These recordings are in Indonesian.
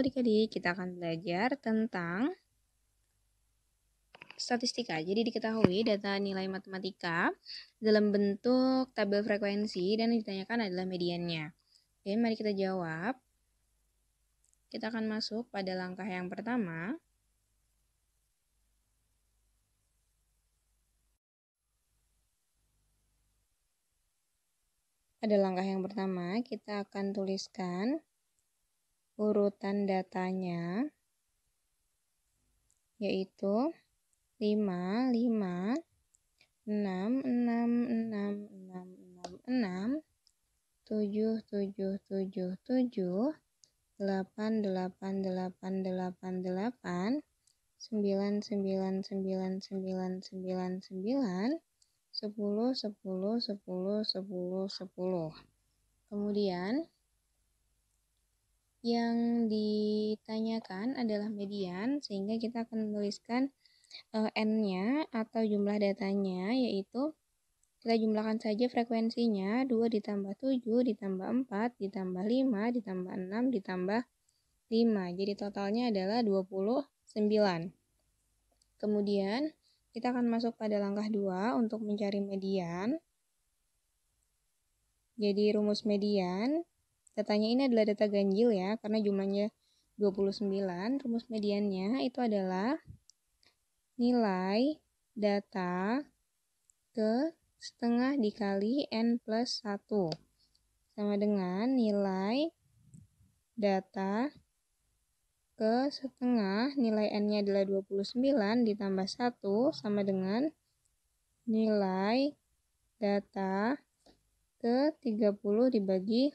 adik-adik, kita akan belajar tentang statistika. Jadi diketahui data nilai matematika dalam bentuk tabel frekuensi dan ditanyakan adalah mediannya. Oke, mari kita jawab. Kita akan masuk pada langkah yang pertama. Pada langkah yang pertama, kita akan tuliskan urutan datanya yaitu 5 5 6 6 6 6 6 6 7 7 7 7 8 8 8 8 8 9 9 9 9 9 9 10 10 10 10 10 kemudian yang ditanyakan adalah median, sehingga kita akan menuliskan uh, n-nya atau jumlah datanya, yaitu kita jumlahkan saja frekuensinya 2 ditambah 7 ditambah 4 ditambah 5 ditambah 6 ditambah 5. Jadi totalnya adalah 29. Kemudian kita akan masuk pada langkah 2 untuk mencari median. Jadi rumus median Datanya ini adalah data ganjil ya, karena jumlahnya 29. Rumus mediannya itu adalah nilai data ke setengah dikali n plus 1 sama dengan nilai data ke setengah nilai n-nya adalah 29 ditambah 1 sama dengan nilai data ke 30 dibagi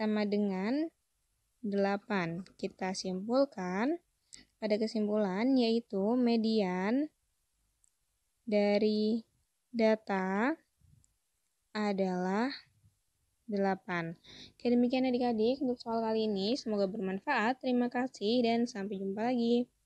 sama dengan 8. Kita simpulkan pada kesimpulan yaitu median dari data adalah 8. Oke, demikian adik-adik untuk soal kali ini. Semoga bermanfaat. Terima kasih dan sampai jumpa lagi.